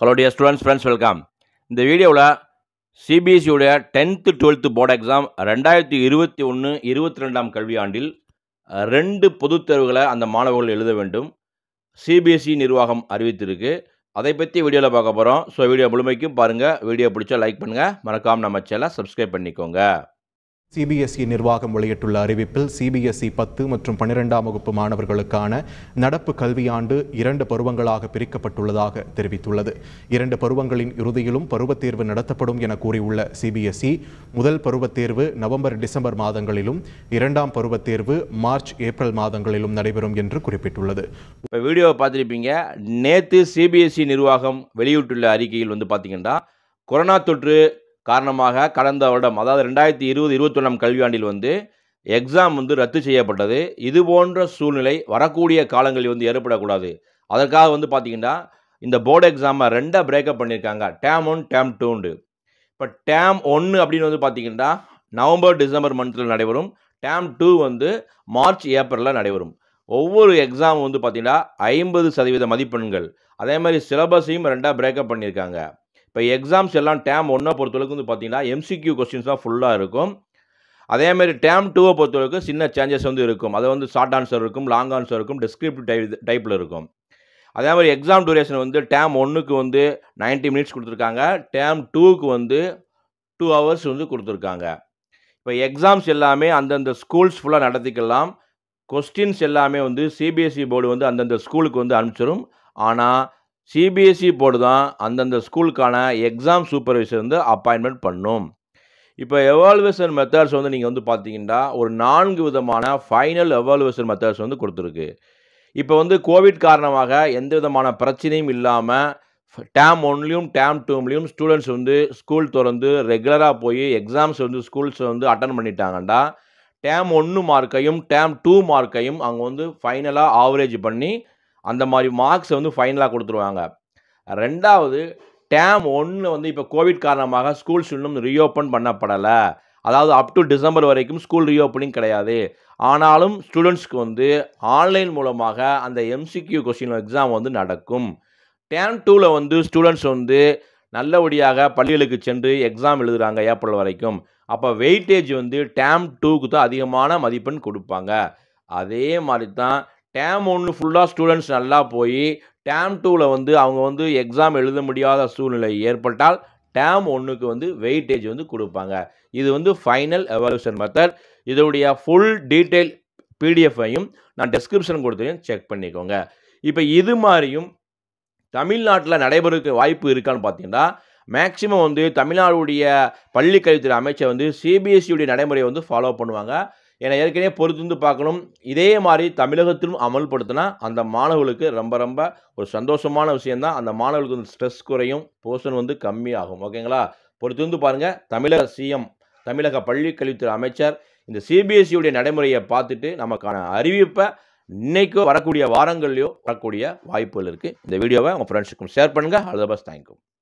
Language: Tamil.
hello dear students friends welcome இந்த வீடியோவில் சிபிஎஸ்சியுடைய e tenth twelfth board exam ரெண்டாயிரத்தி இருபத்தி ஒன்று இருபத்தி ரெண்டாம் கல்வியாண்டில் ரெண்டு பொதுத் தேர்வுகளை அந்த மாணவர்கள் எழுத வேண்டும் சிபிஎஸ்சி e நிர்வாகம் அறிவித்திருக்கு அதை பற்றி வீடியோவில் பார்க்க போகிறோம் ஸோ வீடியோ முழுமைக்கும் பாருங்கள் வீடியோ பிடிச்சா லைக் பண்ணுங்கள் மறக்காமல் நம்ம சேனலை சப்ஸ்கிரைப் பண்ணிக்கோங்க சிபிஎஸ்இ நிர்வாகம் வெளியிட்டுள்ள அறிவிப்பில் சிபிஎஸ்இ பத்து மற்றும் பனிரெண்டாம் வகுப்பு மாணவர்களுக்கான நடப்பு கல்வியாண்டு இரண்டு பருவங்களாக பிரிக்கப்பட்டுள்ளதாக தெரிவித்துள்ளது இரண்டு பருவங்களின் இறுதியிலும் பருவத் தேர்வு நடத்தப்படும் என கூறியுள்ள சிபிஎஸ்இ முதல் பருவத் தேர்வு நவம்பர் டிசம்பர் மாதங்களிலும் இரண்டாம் பருவத் தேர்வு மார்ச் ஏப்ரல் மாதங்களிலும் நடைபெறும் என்று குறிப்பிட்டுள்ளது இப்போ வீடியோவை பார்த்துருப்பீங்க நேற்று சிபிஎஸ்இ நிர்வாகம் வெளியிட்டுள்ள அறிக்கையில் வந்து பார்த்தீங்கன்னா கொரோனா தொற்று காரணமாக கடந்த வருடம் அதாவது ரெண்டாயிரத்தி இருபது இருபத்தொன்னாம் கல்வியாண்டில் வந்து எக்ஸாம் வந்து ரத்து செய்யப்பட்டது இது போன்ற சூழ்நிலை வரக்கூடிய காலங்களில் வந்து ஏற்படக்கூடாது அதற்காக வந்து பார்த்திங்கன்னா இந்த போர்டு எக்ஸாமை ரெண்டாக பிரேக்கப் பண்ணியிருக்காங்க டேம் ஒன் டேம் டூண்டு இப்போ டேம் ஒன்று அப்படின்னு வந்து பார்த்திங்கன்னா நவம்பர் டிசம்பர் மந்தில் நடைபெறும் டேம் டூ வந்து மார்ச் ஏப்ரலில் நடைபெறும் ஒவ்வொரு எக்ஸாம் வந்து பார்த்திங்கன்னா ஐம்பது சதவீத மதிப்பெண்கள் அதே மாதிரி சிலபஸையும் ரெண்டாக பிரேக்கப் பண்ணியிருக்காங்க இப்போ எக்ஸாம்ஸ் எல்லாம் டேம் ஒன்றை பொறுத்தளவுக்கு வந்து பார்த்தீங்கன்னா எம்சிக்யூ கொஸ்டின்ஸ் தான் ஃபுல்லாக இருக்கும் அதேமாதிரி டேம் டூவை பொறுத்தளவுக்கு சின்ன சேஞ்சஸ் வந்து இருக்கும் அதை வந்து ஷார்ட் ஆன்சர் இருக்கும் லாங் ஆன்சர் இருக்கும் டிஸ்கிரிப்டிவ் டைப் டைப்பில் இருக்கும் அதே மாதிரி எக்ஸாம் டூரேஷன் வந்து டேம் ஒன்றுக்கு வந்து நைன்ட்டி மினிட்ஸ் கொடுத்துருக்காங்க டேம் டூக்கு வந்து டூ ஹவர்ஸ் வந்து கொடுத்துருக்காங்க இப்போ எக்ஸாம்ஸ் எல்லாமே அந்தந்த ஸ்கூல்ஸ் ஃபுல்லாக நடத்திக்கலாம் கொஸ்டின்ஸ் எல்லாமே வந்து சிபிஎஸ்சி போர்டு e வந்து அந்தந்த ஸ்கூலுக்கு வந்து அனுப்பிச்சிடும் ஆனால் சிபிஎஸ்சி e போர்டு தான் அந்தந்த ஸ்கூலுக்கான எக்ஸாம் சூப்பர்வைசர் வந்து அப்பாயின்மெண்ட் பண்ணும் இப்போ எவால்வேஷன் மெத்தட்ஸ் வந்து நீங்கள் வந்து பார்த்தீங்கன்னா ஒரு நான்கு விதமான ஃபைனல் எவால்வேஷன் மெத்தட்ஸ் வந்து கொடுத்துருக்கு இப்போ வந்து கோவிட் காரணமாக எந்த விதமான பிரச்சனையும் இல்லாமல் டேம் ஒன்லேயும் டேம் டூம்லேயும் ஸ்டூடெண்ட்ஸ் வந்து ஸ்கூல் திறந்து ரெகுலராக போய் எக்ஸாம்ஸ் வந்து ஸ்கூல்ஸ் வந்து அட்டன் பண்ணிட்டாங்கண்டா டேம் ஒன்று மார்க்கையும் டேம் டூ மார்க்கையும் அவங்க வந்து ஃபைனலாக ஆவரேஜ் பண்ணி அந்த மாதிரி மார்க்ஸ் வந்து ஃபைனலாக கொடுத்துருவாங்க ரெண்டாவது டேம் ஒன்று வந்து இப்போ கோவிட் காரணமாக ஸ்கூல்ஸ் இன்னும் ரீஓப்பன் பண்ணப்படலை அதாவது அப் டு டிசம்பர் வரைக்கும் ஸ்கூல் ரீஓப்பனிங் கிடையாது ஆனாலும் ஸ்டூடெண்ட்ஸ்க்கு வந்து ஆன்லைன் மூலமாக அந்த எம்சிக்யூ கொஸ்டின் எக்ஸாம் வந்து நடக்கும் டேம் டூவில் வந்து ஸ்டூடெண்ட்ஸ் வந்து நல்லபடியாக பள்ளிகளுக்கு சென்று எக்ஸாம் எழுதுகிறாங்க ஏப்ரல் வரைக்கும் அப்போ வெயிட்டேஜ் வந்து டேம் டூக்கு தான் அதிகமான மதிப்பெண் கொடுப்பாங்க அதே மாதிரி தான் டேம் ஒன்று ஃபுல்லாக ஸ்டூடெண்ட்ஸ் நல்லா போய் டேம் டூவில் வந்து அவங்க வந்து எக்ஸாம் எழுத முடியாத சூழ்நிலை ஏற்பட்டால் டேம் ஒன்றுக்கு வந்து வெயிட்டேஜ் வந்து கொடுப்பாங்க இது வந்து ஃபைனல் எவல்யூஷன் மெத்தட் இதோடைய ஃபுல் டீட்டெயில் பிடிஎஃப்பையும் நான் டெஸ்கிரிப்ஷன் கொடுத்துருக்கேன் செக் பண்ணிக்கோங்க இப்போ இது மாதிரியும் தமிழ்நாட்டில் நடைபெறக்கு வாய்ப்பு இருக்கான்னு பார்த்தீங்கன்னா மேக்சிமம் வந்து தமிழ்நாடுடைய பள்ளிக்கல்வித்துறை அமைச்சர் வந்து சிபிஎஸ்சியுடைய e நடைமுறையை வந்து ஃபாலோ பண்ணுவாங்க என ஏற்கனவே வந்து பார்க்கணும் இதே மாதிரி தமிழகத்திலும் அமல்படுத்தினா அந்த மாணவர்களுக்கு ரொம்ப ரொம்ப ஒரு சந்தோஷமான விஷயந்தான் அந்த மாணவர்களுக்கு வந்து ஸ்ட்ரெஸ் குறையும் போர்ஷன் வந்து கம்மியாகும் ஓகேங்களா வந்து பாருங்கள் தமிழக சிஎம் தமிழக பள்ளிக்கல்வித்துறை அமைச்சர் இந்த சிபிஎஸ்சியுடைய e நடைமுறையை பார்த்துட்டு நமக்கான அறிவிப்பை இன்றைக்கோ வரக்கூடிய வாரங்கள்லையோ வரக்கூடிய வாய்ப்புகள் இருக்குது இந்த வீடியோவை உங்கள் ஃப்ரெண்ட்ஸுக்கும் ஷேர் பண்ணுங்கள் ஆல் த பெஸ்ட் தேங்க்யூ